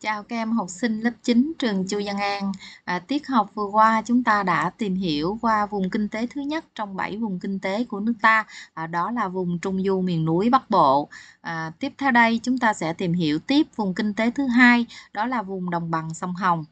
Chào các em học sinh lớp 9 trường Chu Văn An. À, tiết học vừa qua chúng ta đã tìm hiểu qua vùng kinh tế thứ nhất trong 7 vùng kinh tế của nước ta, à, đó là vùng Trung Du miền núi Bắc Bộ. À, tiếp theo đây chúng ta sẽ tìm hiểu tiếp vùng kinh tế thứ hai, đó là vùng đồng bằng sông Hồng.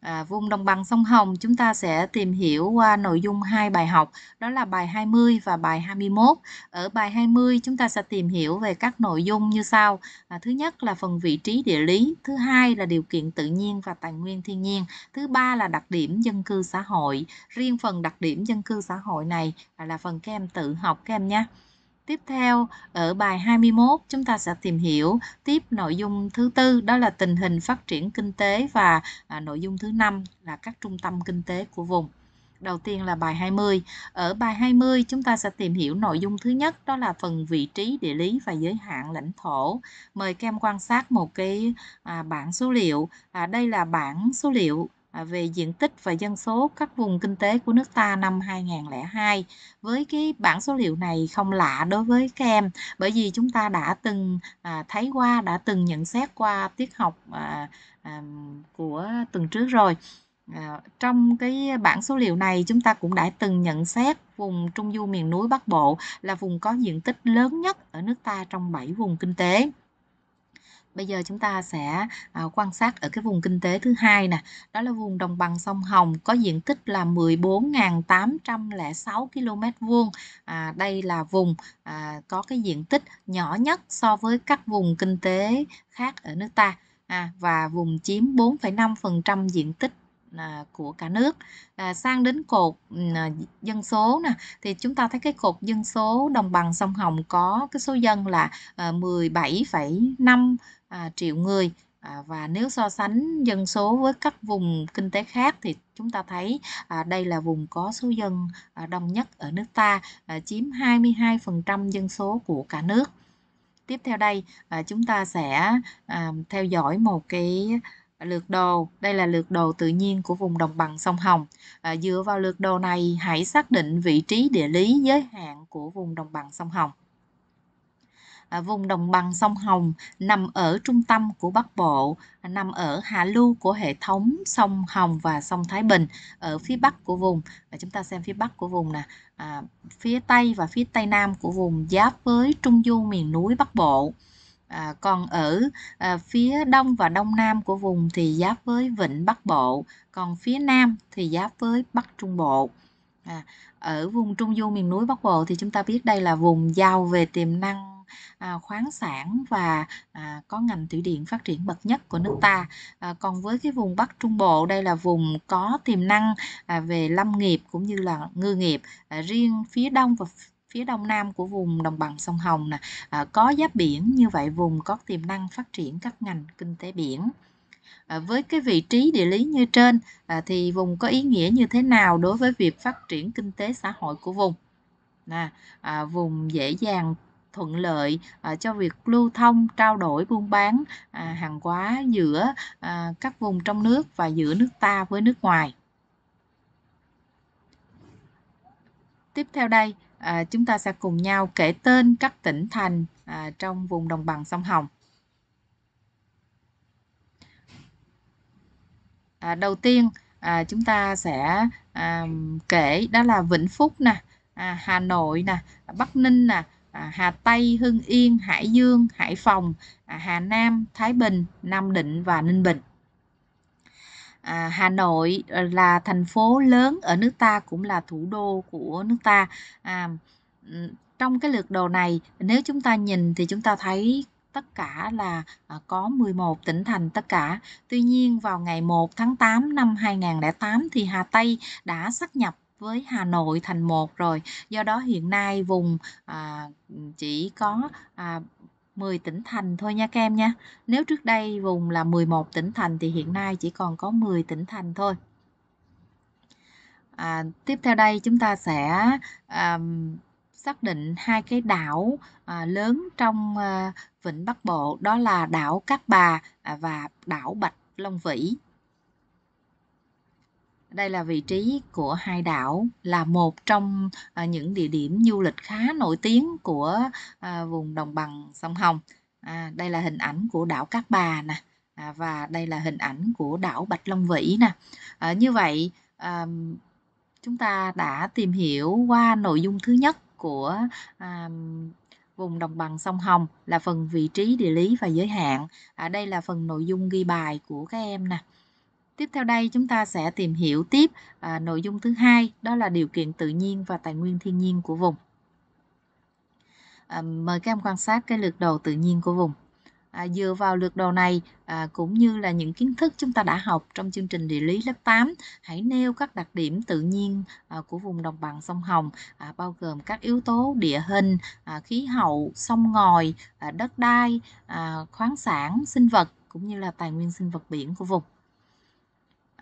À, vùng đồng bằng sông Hồng chúng ta sẽ tìm hiểu qua nội dung hai bài học đó là bài 20 và bài 21. Ở bài 20 chúng ta sẽ tìm hiểu về các nội dung như sau. À, thứ nhất là phần vị trí địa lý, thứ hai là điều kiện tự nhiên và tài nguyên thiên nhiên, thứ ba là đặc điểm dân cư xã hội. Riêng phần đặc điểm dân cư xã hội này là phần các em tự học các em nhé. Tiếp theo, ở bài 21 chúng ta sẽ tìm hiểu tiếp nội dung thứ tư đó là tình hình phát triển kinh tế và à, nội dung thứ năm là các trung tâm kinh tế của vùng. Đầu tiên là bài 20. Ở bài 20 chúng ta sẽ tìm hiểu nội dung thứ nhất đó là phần vị trí địa lý và giới hạn lãnh thổ. Mời các em quan sát một cái à, bảng số liệu. À, đây là bảng số liệu À, về diện tích và dân số các vùng kinh tế của nước ta năm 2002. Với cái bảng số liệu này không lạ đối với các em bởi vì chúng ta đã từng à, thấy qua, đã từng nhận xét qua tiết học à, của tuần trước rồi. trong cái bảng số liệu này chúng ta cũng đã từng nhận xét vùng trung du miền núi Bắc Bộ là vùng có diện tích lớn nhất ở nước ta trong 7 vùng kinh tế. Bây giờ chúng ta sẽ à, quan sát ở cái vùng kinh tế thứ hai nè, đó là vùng đồng bằng sông Hồng có diện tích là 14.806 km vuông. À, đây là vùng à, có cái diện tích nhỏ nhất so với các vùng kinh tế khác ở nước ta à, và vùng chiếm 4,5% diện tích à, của cả nước à, sang đến cột ừ, à, dân số nè thì chúng ta thấy cái cột dân số đồng bằng sông Hồng có cái số dân là à, ờ, 17,5 à, triệu người à, và nếu so sánh dân số với các vùng kinh tế khác thì chúng ta thấy à, đây là vùng có số dân à, đông nhất ở nước ta à, chiếm 22% dân số của cả nước tiếp theo đây à, chúng ta sẽ à, theo dõi một cái lược đồ đây là lược đồ tự nhiên của vùng đồng bằng sông Hồng à, dựa vào lược đồ này hãy xác định vị trí địa lý giới hạn của vùng đồng bằng sông Hồng À, vùng đồng bằng sông Hồng nằm ở trung tâm của Bắc Bộ, nằm ở hạ lưu của hệ thống sông Hồng và sông Thái Bình ở phía bắc của vùng. Và chúng ta xem phía bắc của vùng nè, à, phía tây và phía tây nam của vùng giáp với trung du miền núi Bắc Bộ. À, còn ở à, phía đông và đông nam của vùng thì giáp với vịnh Bắc Bộ, còn phía nam thì giáp với Bắc Trung Bộ. À, ở vùng trung du miền núi Bắc Bộ thì chúng ta biết đây là vùng giàu về tiềm năng À, khoáng sản và à, có ngành thủy điện phát triển bậc nhất của nước ta à, còn với cái vùng Bắc Trung Bộ đây là vùng có tiềm năng về lâm nghiệp cũng như là ngư nghiệp riêng phía đông và phía đông nam của vùng đồng bằng sông Hồng nè có giáp biển như vậy vùng có tiềm năng phát triển các ngành kinh tế biển với cái vị trí địa lý như trên thì vùng có ý nghĩa như thế nào đối với việc phát triển kinh tế xã hội của vùng Nè, vùng dễ dàng thuận lợi à, cho việc lưu thông trao đổi buôn bán à, hàng hóa giữa à, các vùng trong nước và giữa nước ta với nước ngoài tiếp theo đây à, chúng ta sẽ cùng nhau kể tên các tỉnh thành trong vùng đồng bằng sông Hồng đầu tiên chúng ta sẽ kể đó là Vĩnh Phúc nè Hà Nội nè Bắc Ninh nè À, Hà Tây, Hưng Yên, Hải Dương, Hải Phòng, à, Hà Nam, Thái Bình, Nam Định và Ninh Bình. À, Hà Nội à, là thành phố lớn ở nước ta cũng là thủ đô của nước ta. À, trong cái lượt đồ này nếu chúng ta nhìn thì chúng ta thấy tất cả là có 11 tỉnh thành tất cả. Tuy nhiên vào ngày 1 tháng 8 năm 2008 thì Hà Tây đã xác nhập với Hà Nội thành một rồi do đó hiện nay vùng à, chỉ có à, 10 tỉnh thành thôi nha các em nha nếu trước đây vùng là 11 tỉnh thành thì hiện nay chỉ còn có 10 tỉnh thành thôi à, tiếp theo đây chúng ta sẽ à, xác định hai cái đảo à, lớn trong à, vịnh Bắc Bộ đó là đảo Cát Bà à, và đảo Bạch Long Vĩ đây là vị trí của hai đảo là một trong à, những địa điểm du lịch khá nổi tiếng của à, vùng đồng bằng sông Hồng. À, đây là hình ảnh của đảo Cát Bà nè à, và đây là hình ảnh của đảo Bạch Long Vĩ nè. À, như vậy à, chúng ta đã tìm hiểu qua nội dung thứ nhất của à, vùng đồng bằng sông Hồng là phần vị trí địa lý và giới hạn. À, đây là phần nội dung ghi bài của các em nè. Tiếp theo đây chúng ta sẽ tìm hiểu tiếp à, nội dung thứ hai đó là điều kiện tự nhiên và tài nguyên thiên nhiên của vùng. À, mời các em quan sát cái lược đồ tự nhiên của vùng. À, dựa vào lược đồ này à, cũng như là những kiến thức chúng ta đã học trong chương trình địa lý lớp 8, hãy nêu các đặc điểm tự nhiên à, của vùng đồng bằng sông Hồng à, bao gồm các yếu tố địa hình, à, khí hậu, sông ngòi, à, đất đai, à, khoáng sản, sinh vật cũng như là tài nguyên sinh vật biển của vùng.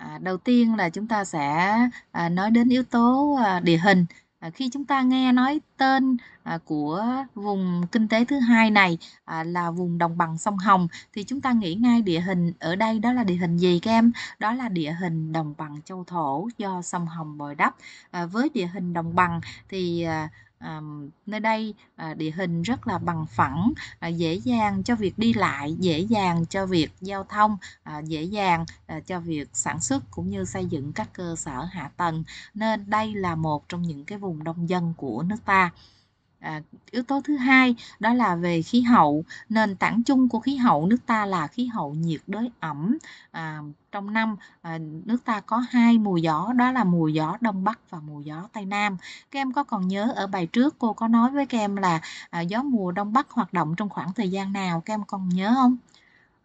À, đầu tiên là chúng ta sẽ à, nói đến yếu tố à, địa hình. À, khi chúng ta nghe nói tên à, của vùng kinh tế thứ hai này à, là vùng đồng bằng sông Hồng thì chúng ta nghĩ ngay địa hình ở đây đó là địa hình gì các em? Đó là địa hình đồng bằng châu thổ do sông Hồng bồi đắp. À, với địa hình đồng bằng thì à, À, nơi đây à, địa hình rất là bằng phẳng, à, dễ dàng cho việc đi lại, dễ dàng cho việc giao thông, à, dễ dàng à, cho việc sản xuất cũng như xây dựng các cơ sở hạ tầng. Nên đây là một trong những cái vùng đông dân của nước ta. À, yếu tố thứ hai đó là về khí hậu nền tảng chung của khí hậu nước ta là khí hậu nhiệt đới ẩm à, trong năm à, nước ta có hai mùa gió đó là mùa gió đông bắc và mùa gió tây nam các em có còn nhớ ở bài trước cô có nói với các em là à, gió mùa đông bắc hoạt động trong khoảng thời gian nào các em còn nhớ không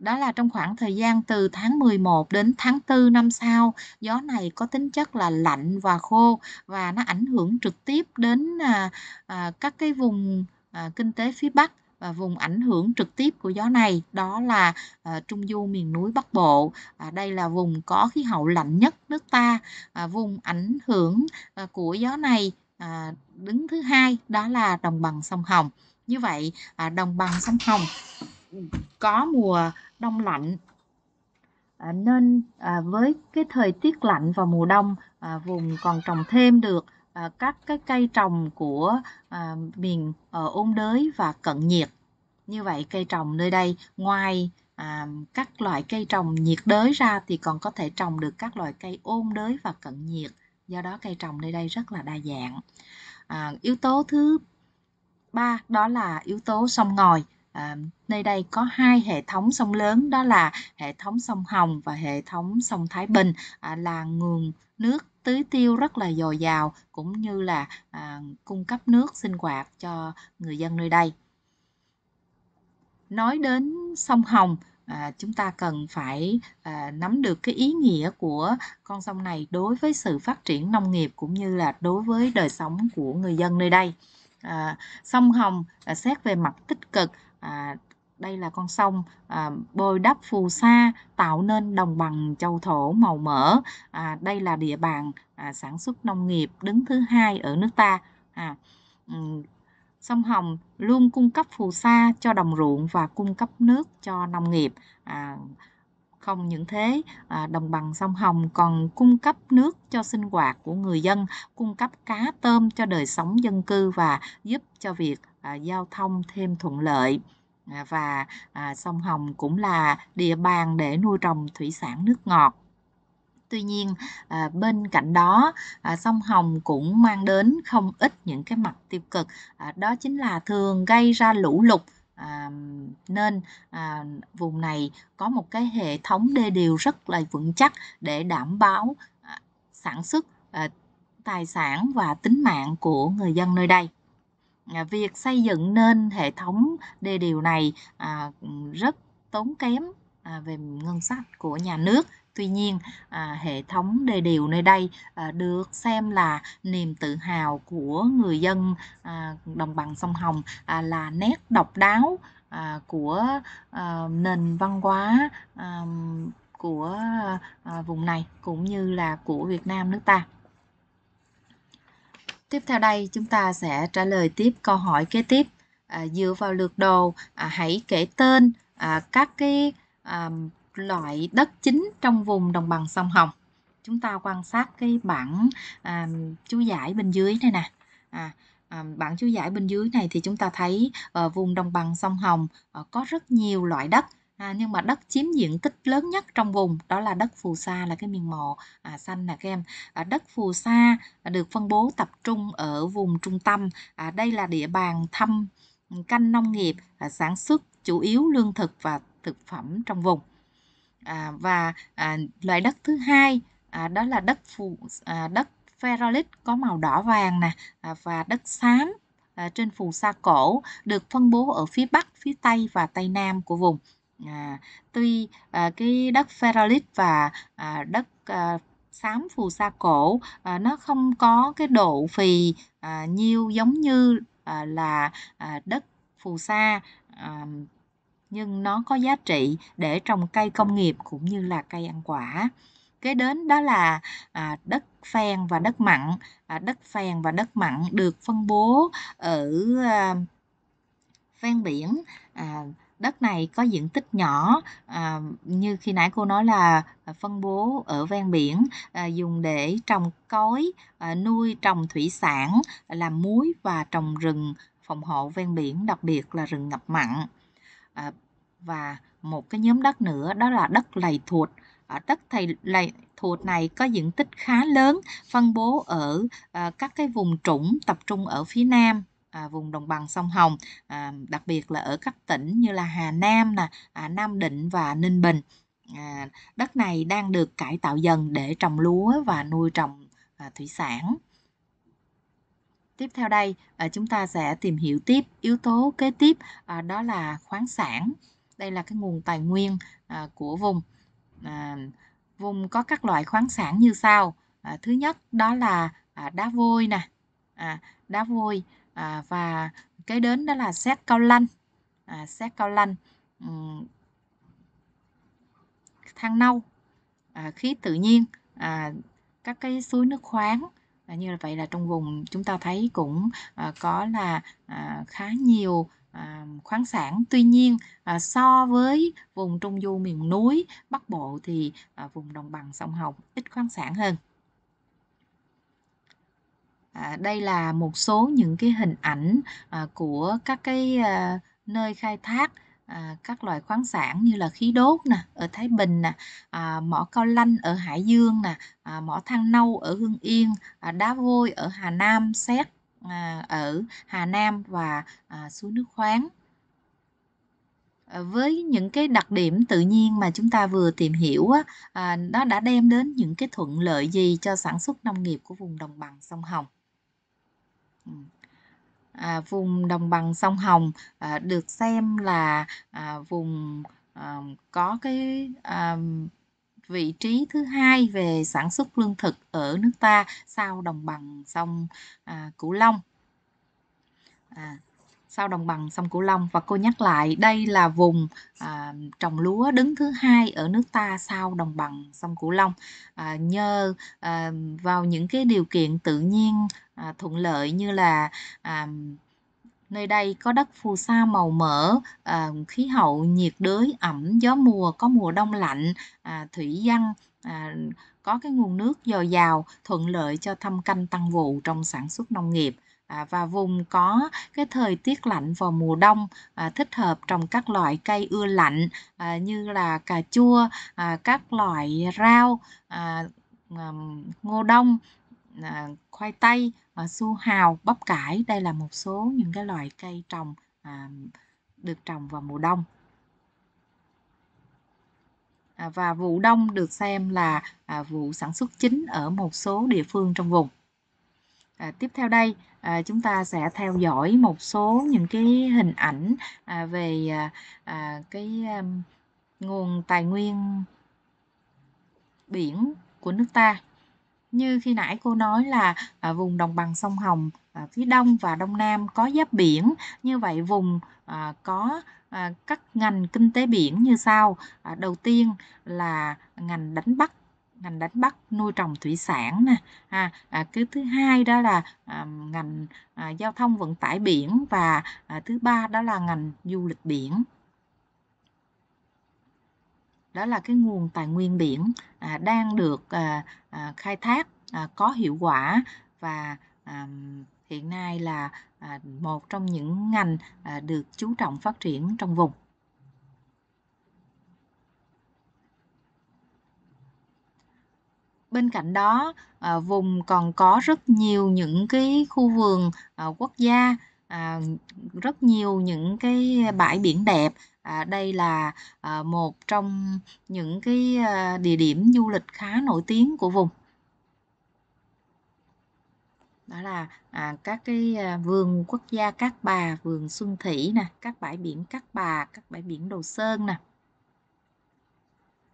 đó là trong khoảng thời gian từ tháng 11 đến tháng 4 năm sau gió này có tính chất là lạnh và khô và nó ảnh hưởng trực tiếp đến à, à, các cái vùng à, kinh tế phía Bắc và vùng ảnh hưởng trực tiếp của gió này đó là à, trung du miền núi bắc bộ à, đây là vùng có khí hậu lạnh nhất nước ta à, vùng ảnh hưởng à, của gió này à, đứng thứ hai đó là đồng bằng sông hồng như vậy à, đồng bằng sông hồng có mùa đông lạnh à, nên à, với cái thời tiết lạnh vào mùa đông à, vùng còn trồng thêm được à, các cái cây trồng của à, miền ở ôn đới và cận nhiệt như vậy cây trồng nơi đây ngoài à, các loại cây trồng nhiệt đới ra thì còn có thể trồng được các loại cây ôn đới và cận nhiệt do đó cây trồng nơi đây rất là đa dạng à, yếu tố thứ ba đó là yếu tố sông ngòi à, nơi đây có hai hệ thống sông lớn đó là hệ thống sông Hồng và hệ thống sông Thái Bình à, là nguồn nước tưới tiêu rất là dồi dào cũng như là à, cung cấp nước sinh hoạt cho người dân nơi đây nói đến sông Hồng à, chúng ta cần phải à, nắm được cái ý nghĩa của con sông này đối với sự phát triển nông nghiệp cũng như là đối với đời sống của người dân nơi đây à, sông Hồng à, xét về mặt tích cực à, đây là con sông à, bồi đắp phù sa tạo nên đồng bằng châu thổ màu mỡ à, đây là địa bàn à, sản xuất nông nghiệp đứng thứ hai ở nước ta à, sông Hồng luôn cung cấp phù sa cho đồng ruộng và cung cấp nước cho nông nghiệp à, không những thế, à, đồng bằng sông Hồng còn cung cấp nước cho sinh hoạt của người dân, cung cấp cá tôm cho đời sống dân cư và giúp cho việc À, giao thông thêm thuận lợi à, và à, sông Hồng cũng là địa bàn để nuôi trồng thủy sản nước ngọt tuy nhiên bên cạnh đó sông hồng cũng mang đến không ít những cái mặt tiêu cực đó chính là thường gây ra lũ lụt nên vùng này có một cái hệ thống đê điều rất là vững chắc để đảm bảo sản xuất tài sản và tính mạng của người dân nơi đây À, việc xây dựng nên hệ thống đê điều này à, rất tốn kém à, về ngân sách của nhà nước tuy nhiên à, hệ thống đê điều nơi đây à, được xem là niềm tự hào của người dân à, đồng bằng sông hồng à, là nét độc đáo à, của à, nền văn hóa à, của à, vùng này cũng như là của việt nam nước ta Tiếp theo đây chúng ta sẽ trả lời tiếp câu hỏi kế tiếp à, dựa vào lượt đồ à, hãy kể tên à, các cái à, loại đất chính trong vùng đồng bằng sông Hồng. Chúng ta quan sát cái bảng à, chú giải bên dưới này nè. À, à, bảng chú giải bên dưới này thì chúng ta thấy ở ờ, vùng đồng bằng sông Hồng à, có rất nhiều loại đất à, nhưng mà đất chiếm diện tích lớn nhất trong vùng đó là đất phù sa là cái miền mộ à, xanh nè các em à, đất phù sa được phân bố tập trung ở vùng trung tâm à, đây là địa bàn thăm canh nông nghiệp à, sản xuất chủ yếu lương thực và thực phẩm trong vùng à, và à, loại đất thứ hai à, đó là đất phù à, đất ferrolic có màu đỏ vàng nè à, và đất xám à, trên phù sa cổ được phân bố ở phía bắc phía tây và tây nam của vùng À, tuy à, cái đất ferrolit và à, đất à, xám phù sa cổ à, nó không có cái độ phì à, nhiêu giống như à, là à, đất phù sa à, nhưng nó có giá trị để trồng cây công nghiệp cũng như là cây ăn quả kế đến đó là à, đất phèn và đất mặn à, đất phèn và đất mặn được phân bố ở à, ven biển à, đất này có diện tích nhỏ à, như khi nãy cô nói là à, phân bố ở ven biển à, dùng để trồng cối à, nuôi trồng thủy sản làm muối và trồng rừng phòng hộ ven biển đặc biệt là rừng ngập mặn à, và một cái nhóm đất nữa đó là đất lầy thuộc ở đất thầy lầy thuộc này có diện tích khá lớn phân bố ở à, các cái vùng trũng tập trung ở phía nam à, vùng đồng bằng sông Hồng à, đặc biệt là ở các tỉnh như là Hà Nam nè à, Nam Định và Ninh Bình à, đất này đang được cải tạo dần để trồng lúa và nuôi trồng à, thủy sản tiếp theo đây à, chúng ta sẽ tìm hiểu tiếp yếu tố kế tiếp à, đó là khoáng sản đây là cái nguồn tài nguyên à, của vùng à, vùng có các loại khoáng sản như sau à, thứ nhất đó là à, đá vôi nè à, đá vôi à, và cái đến đó là xét cao lanh à, xét cao lanh um, than nâu à, khí tự nhiên à, các cái suối nước khoáng à, như vậy là trong vùng chúng ta thấy cũng à, có là à, khá nhiều à, khoáng sản tuy nhiên à, so với vùng trung du miền núi bắc bộ thì à, vùng đồng bằng sông hồng ít khoáng sản hơn À, đây là một số những cái hình ảnh à, của các cái à, nơi khai thác à, các loại khoáng sản như là khí đốt nè ở Thái Bình nè, à, mỏ cao lanh ở Hải Dương nè, à, mỏ than nâu ở Hưng Yên, à, đá vôi ở Hà Nam, Xét à, ở Hà Nam và à, suối nước khoáng. À, với những cái đặc điểm tự nhiên mà chúng ta vừa tìm hiểu á, à, nó đã đem đến những cái thuận lợi gì cho sản xuất nông nghiệp của vùng đồng bằng sông Hồng? à, vùng đồng bằng sông Hồng à, được xem là à, vùng à, có cái à, vị trí thứ hai về sản xuất lương thực ở nước ta sau đồng bằng sông à, Cửu Long. À, sau đồng bằng sông Cửu Long và cô nhắc lại đây là vùng à, trồng lúa đứng thứ hai ở nước ta sau đồng bằng sông Cửu Long à, nhờ à, vào những cái điều kiện tự nhiên à, thuận lợi như là à, nơi đây có đất phù sa màu mỡ, à, khí hậu nhiệt đới ẩm, gió mùa có mùa đông lạnh, à, thủy văn à, có cái nguồn nước dồi dào thuận lợi cho thâm canh tăng vụ trong sản xuất nông nghiệp. À, và vùng có cái thời tiết lạnh vào mùa đông à, thích hợp trồng các loại cây ưa lạnh à, như là cà chua các loại rau ngô đông khoai tây su hào bắp cải đây là một số những cái loại cây trồng được trồng vào mùa đông và vụ đông được xem là vụ sản xuất chính ở một số địa phương trong vùng À, tiếp theo đây à, chúng ta sẽ theo dõi một số những cái hình ảnh à, về à, à cái à, nguồn tài nguyên biển của nước ta như khi nãy cô nói là à, vùng đồng bằng sông Hồng à, phía đông và đông nam có giáp biển như vậy vùng à, có à, các ngành kinh tế biển như sau à, đầu tiên là ngành đánh bắt ngành đánh bắt nuôi trồng thủy sản nè à, à, cái thứ hai đó là à, ngành à, giao thông vận tải biển và à, thứ ba đó là ngành du lịch biển đó là cái nguồn tài nguyên biển à, đang được à, à, khai thác à, có hiệu quả và à, hiện nay là à, một trong những ngành à, được chú trọng phát triển trong vùng bên cạnh đó à, vùng còn có rất nhiều những cái khu vườn à, quốc gia à, rất nhiều những cái bãi biển đẹp à, đây là à, một trong những cái à, địa điểm du lịch khá nổi tiếng của vùng đó là à, các cái à, vườn quốc gia Cát Bà, vườn Xuân Thủy nè, các bãi biển Cát Bà, các bãi biển Đồ Sơn nè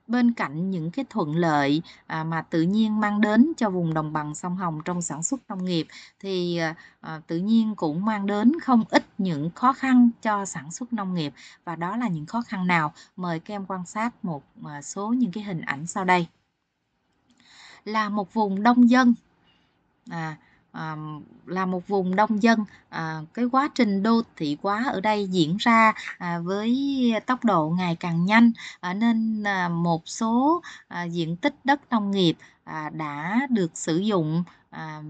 bên cạnh những cái thuận lợi à, mà tự nhiên mang đến cho vùng đồng bằng sông Hồng trong sản xuất nông nghiệp thì à, à, tự nhiên cũng mang đến không ít những khó khăn cho sản xuất nông nghiệp và đó là những khó khăn nào mời các em quan sát một số những cái hình ảnh sau đây là một vùng đông dân à, à, là một vùng đông dân à, cái quá trình đô thị hóa ở đây diễn ra à, với tốc độ ngày càng nhanh à, nên à, một số à, diện tích đất nông nghiệp à, đã được sử dụng à,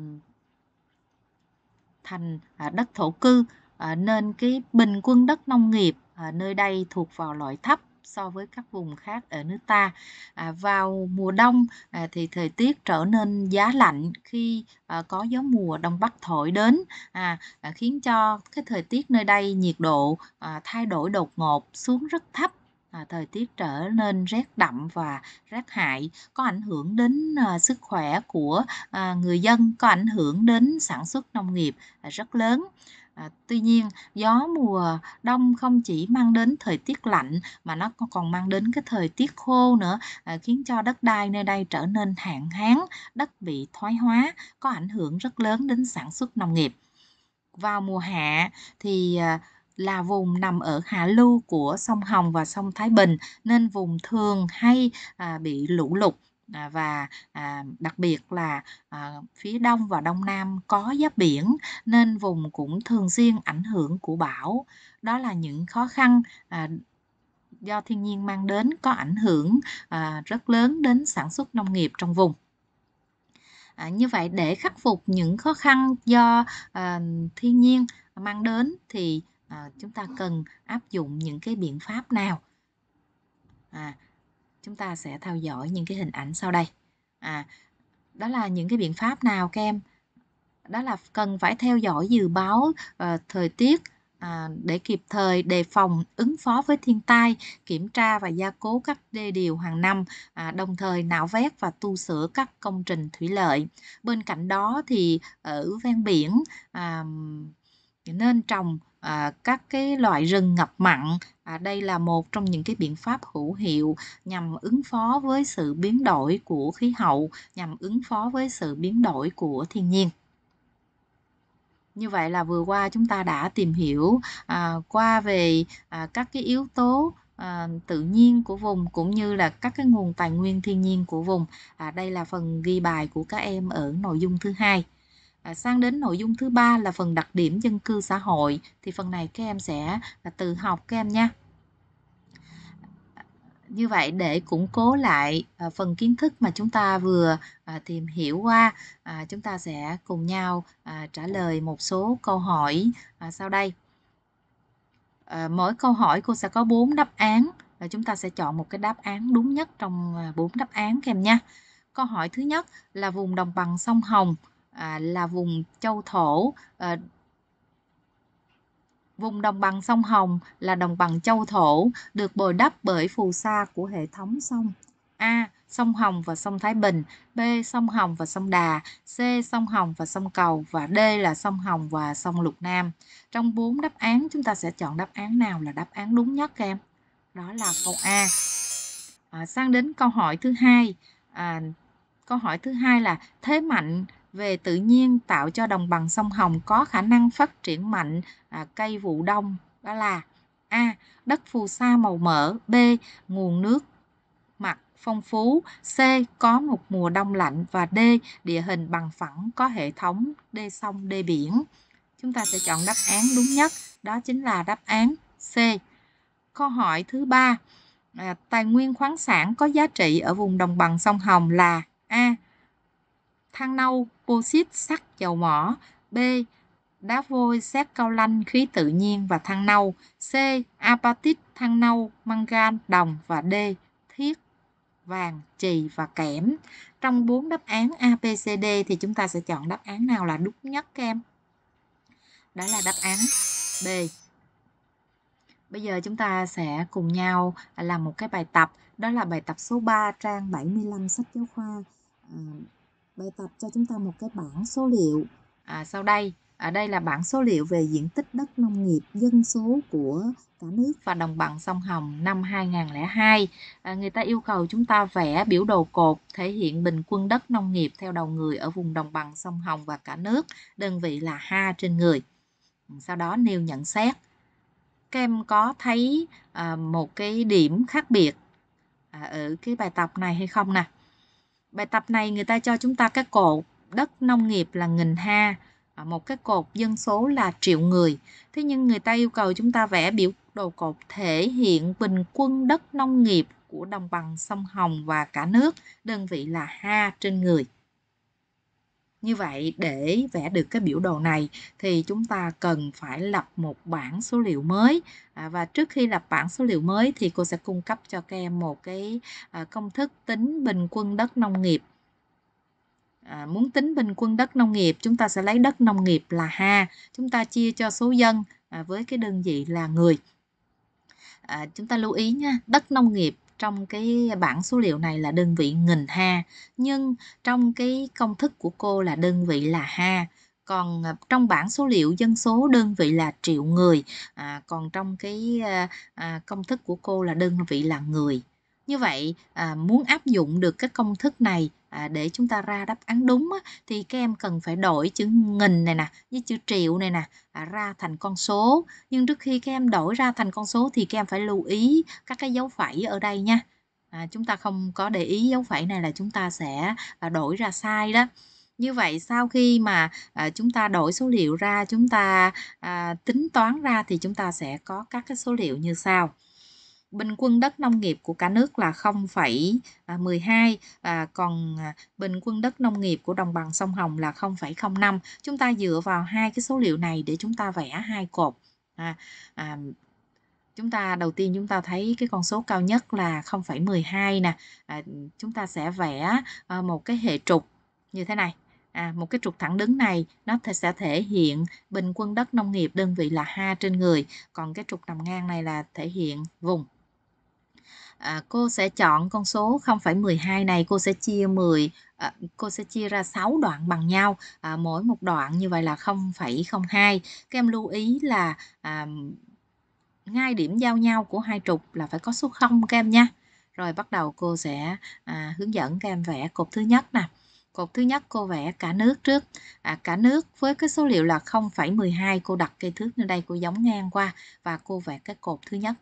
thành à, đất thổ cư à, nên cái bình quân đất nông nghiệp à, nơi đây thuộc vào loại thấp so với các vùng khác ở nước ta. À, vào mùa đông à, thì thời tiết trở nên giá lạnh khi à, có gió mùa đông bắc thổi đến à, à, khiến cho cái thời tiết nơi đây nhiệt độ à, thay đổi đột ngột xuống rất thấp à, thời tiết trở nên rét đậm và rét hại có ảnh hưởng đến à, sức khỏe của à, người dân có ảnh hưởng đến sản xuất nông nghiệp à, rất lớn À, tuy nhiên gió mùa đông không chỉ mang đến thời tiết lạnh mà nó còn mang đến cái thời tiết khô nữa à, khiến cho đất đai nơi đây trở nên hạn hán, đất bị thoái hóa có ảnh hưởng rất lớn đến sản xuất nông nghiệp. Vào mùa hạ thì à, là vùng nằm ở hạ lưu của sông Hồng và sông Thái Bình nên vùng thường hay à, bị lũ lụt À, và à, đặc biệt là à, phía đông và đông nam có giáp biển nên vùng cũng thường xuyên ảnh hưởng của bão đó là những khó khăn do thiên nhiên mang đến có ảnh hưởng rất lớn đến sản xuất nông nghiệp trong vùng à, như vậy để khắc phục những khó khăn do à, thiên nhiên mang đến thì à, chúng ta cần áp dụng những cái biện pháp nào à, chúng ta sẽ theo dõi những cái hình ảnh sau đây à đó là những cái biện pháp nào kem đó là cần phải theo dõi dự báo uh, thời tiết À, để kịp thời đề phòng ứng phó với thiên tai kiểm tra và gia cố các đê điều hàng năm à, đồng thời nạo vét và tu sửa các công trình thủy lợi bên cạnh đó thì ở ven biển à, nên trồng à, các cái loại rừng ngập mặn À, đây là một trong những cái biện pháp hữu hiệu nhằm ứng phó với sự biến đổi của khí hậu, nhằm ứng phó với sự biến đổi của thiên nhiên như vậy là vừa qua chúng ta đã tìm hiểu à, qua về à, các cái yếu tố à, tự nhiên của vùng cũng như là các cái nguồn tài nguyên thiên nhiên của vùng à, đây là phần ghi bài của các em ở nội dung thứ hai à, sang đến nội dung thứ ba là phần đặc điểm dân cư xã hội thì phần này các em sẽ là tự học các em nha như vậy để củng cố lại à, phần kiến thức mà chúng ta vừa à, tìm hiểu qua à, chúng ta sẽ cùng nhau à, trả lời một số câu hỏi à, sau đây à, mỗi câu hỏi cô sẽ có 4 đáp án và chúng ta sẽ chọn một cái đáp án đúng nhất trong 4 à, đáp án kèm nha câu hỏi thứ nhất là vùng đồng bằng sông Hồng à, là vùng châu thổ à, vùng đồng bằng sông Hồng là đồng bằng châu thổ được bồi đắp bởi phù sa của hệ thống sông A. Sông Hồng và sông Thái Bình, B. Sông Hồng và sông Đà, C. Sông Hồng và sông Cầu và D là sông Hồng và sông Lục Nam. Trong bốn đáp án chúng ta sẽ chọn đáp án nào là đáp án đúng nhất em? Đó là câu A. À, sang đến câu hỏi thứ hai. À, câu hỏi thứ hai là thế mạnh về tự nhiên tạo cho đồng bằng sông Hồng có khả năng phát triển mạnh à, cây vụ đông đó là A. Đất phù sa màu mỡ B. Nguồn nước mặt phong phú C. Có một mùa đông lạnh và D. Địa hình bằng phẳng có hệ thống đê sông đê biển Chúng ta sẽ chọn đáp án đúng nhất đó chính là đáp án C. Câu hỏi thứ ba à, Tài nguyên khoáng sản có giá trị ở vùng đồng bằng sông Hồng là A. thang nâu bauxit sắt dầu mỏ, B. Đá vôi sét cao lanh khí tự nhiên và than nâu, C. Apatit than nâu, mangan, đồng và D. Thiết vàng, trì và kẽm. Trong bốn đáp án ABCD thì chúng ta sẽ chọn đáp án nào là đúng nhất các em? Đó là đáp án B. Bây giờ chúng ta sẽ cùng nhau làm một cái bài tập, đó là bài tập số 3 trang 75 sách giáo khoa ờ, bài tập cho chúng ta một cái bảng số liệu à, sau đây ở đây là bảng số liệu về diện tích đất nông nghiệp dân số của cả nước và đồng bằng sông Hồng năm 2002. À, người ta yêu cầu chúng ta vẽ biểu đồ cột thể hiện bình quân đất nông nghiệp theo đầu người ở vùng đồng bằng sông Hồng và cả nước, đơn vị là ha trên người. Sau đó nêu nhận xét. Các em có thấy à, một cái điểm khác biệt à, ở cái bài tập này hay không nè? Bài tập này người ta cho chúng ta cái cột đất nông nghiệp là nghìn ha, một cái cột dân số là triệu người. Thế nhưng người ta yêu cầu chúng ta vẽ biểu đồ cột thể hiện bình quân đất nông nghiệp của đồng bằng sông Hồng và cả nước, đơn vị là ha trên người. Như vậy để vẽ được cái biểu đồ này thì chúng ta cần phải lập một bảng số liệu mới à, và trước khi lập bảng số liệu mới thì cô sẽ cung cấp cho các em một cái à, công thức tính bình quân đất nông nghiệp. À, muốn tính bình quân đất nông nghiệp chúng ta sẽ lấy đất nông nghiệp là ha chúng ta chia cho số dân à, với cái đơn vị là người à, chúng ta lưu ý nha đất nông nghiệp trong cái bảng số liệu này là đơn vị nghìn ha nhưng trong cái công thức của cô là đơn vị là ha còn à, trong bảng số liệu dân số đơn vị là triệu người à, còn trong cái à, à công thức của cô là đơn vị là người như vậy à, muốn áp dụng được các công thức này à, để chúng ta ra đáp án đúng á, thì các em cần phải đổi chữ nghìn này nè với chữ triệu này nè à, ra thành con số nhưng trước khi các em đổi ra thành con số thì các em phải lưu ý các cái dấu phẩy ở đây nha à, chúng ta không có để ý dấu phẩy này là chúng ta sẽ à, đổi ra sai đó như vậy sau khi mà à, chúng ta đổi số liệu ra chúng ta à, tính toán ra thì chúng ta sẽ có các cái số liệu như sau bình quân đất nông nghiệp của cả nước là 0,12 và à, còn à, bình quân đất nông nghiệp của đồng bằng sông Hồng là 0,05 chúng ta dựa vào hai cái số liệu này để chúng ta vẽ hai cột à, à, chúng ta đầu tiên chúng ta thấy cái con số cao nhất là 0,12 nè à, chúng ta sẽ vẽ à, một cái hệ trục như thế này à, một cái trục thẳng đứng này nó sẽ thể hiện bình quân đất nông nghiệp đơn vị là ha trên người còn cái trục nằm ngang này là thể hiện vùng à, cô sẽ chọn con số 0,12 này cô sẽ chia 10 à, cô sẽ chia ra 6 đoạn bằng nhau à, mỗi một đoạn như vậy là 0,02 các em lưu ý là à, ngay điểm giao nhau của hai trục là phải có số 0 các em nha rồi bắt đầu cô sẽ à, hướng dẫn các em vẽ cột thứ nhất nè cột thứ nhất cô vẽ cả nước trước à, cả nước với cái số liệu là 0,12 cô đặt cây thước lên đây cô giống ngang qua và cô vẽ cái cột thứ nhất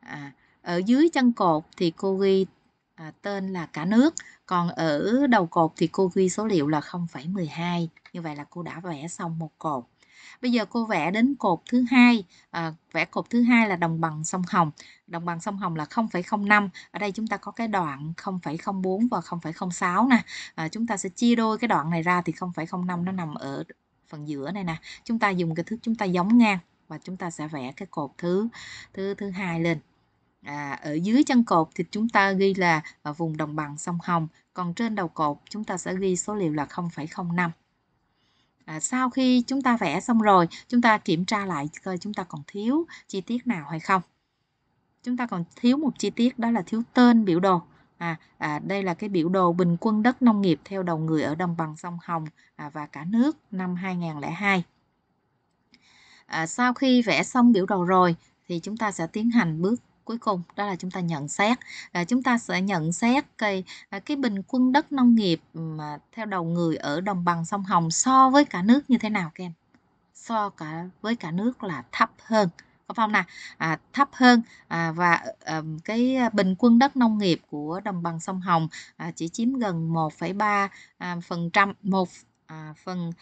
à, ở dưới chân cột thì cô ghi à, tên là cả nước còn ở đầu cột thì cô ghi số liệu là 0,12 như vậy là cô đã vẽ xong một cột bây giờ cô vẽ đến cột thứ hai à, vẽ cột thứ hai là đồng bằng sông Hồng đồng bằng sông Hồng là 0,05 ở đây chúng ta có cái đoạn 0,04 và 0,06 nè à, chúng ta sẽ chia đôi cái đoạn này ra thì 0,05 nó nằm ở phần giữa này nè chúng ta dùng cái thước chúng ta giống ngang và chúng ta sẽ vẽ cái cột thứ thứ thứ hai lên à, ở dưới chân cột thì chúng ta ghi là ở à, vùng đồng bằng sông Hồng còn trên đầu cột chúng ta sẽ ghi số liệu là 0,05 à, sau khi chúng ta vẽ xong rồi chúng ta kiểm tra lại coi chúng ta còn thiếu chi tiết nào hay không chúng ta còn thiếu một chi tiết đó là thiếu tên biểu đồ à, à đây là cái biểu đồ bình quân đất nông nghiệp theo đầu người ở đồng bằng sông Hồng à, và cả nước năm 2002 à, sau khi vẽ xong biểu đồ rồi thì chúng ta sẽ tiến hành bước cuối cùng đó là chúng ta nhận xét à, chúng ta sẽ nhận xét cái à, cái bình quân đất nông nghiệp mà theo đầu người ở đồng bằng sông Hồng so với cả nước như thế nào các so cả với cả nước là thấp hơn có phải không nào à, thấp hơn à, và à, cái bình quân đất nông nghiệp của đồng bằng sông Hồng à, chỉ chiếm gần 1,3 à, phần trăm một à, phần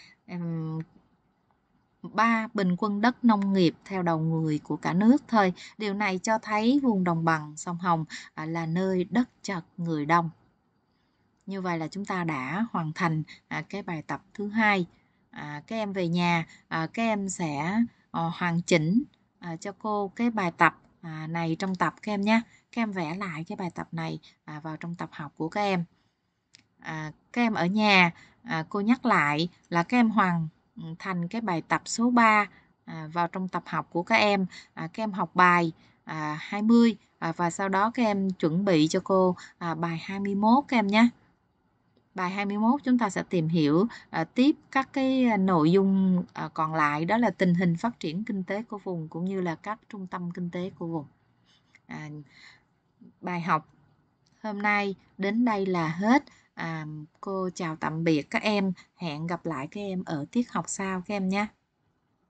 3. Bình quân đất nông nghiệp theo đầu người của cả nước thôi. Điều này cho thấy vùng đồng bằng sông Hồng à, là nơi đất chật người đông. Như vậy là chúng ta đã hoàn thành à, cái bài tập thứ hai. À, các em về nhà, các em sẽ ờ, hoàn chỉnh cho cô cái bài tập này trong tập các em nhé. Các em vẽ lại cái bài tập này vào trong tập học của các em. Các em ở nhà, cô nhắc lại là các em hoàn thành cái bài tập số 3 à, vào trong tập học của các em à, các em học bài 20 à, và sau đó các em chuẩn bị cho cô bài 21 các em nhé bài 21 chúng ta sẽ tìm hiểu tiếp các cái nội dung còn lại đó là tình hình phát triển kinh tế của vùng cũng như là các trung tâm kinh tế của vùng à, bài học hôm nay đến đây là hết à, cô chào tạm biệt các em hẹn gặp lại các em ở tiết học sau các em nhé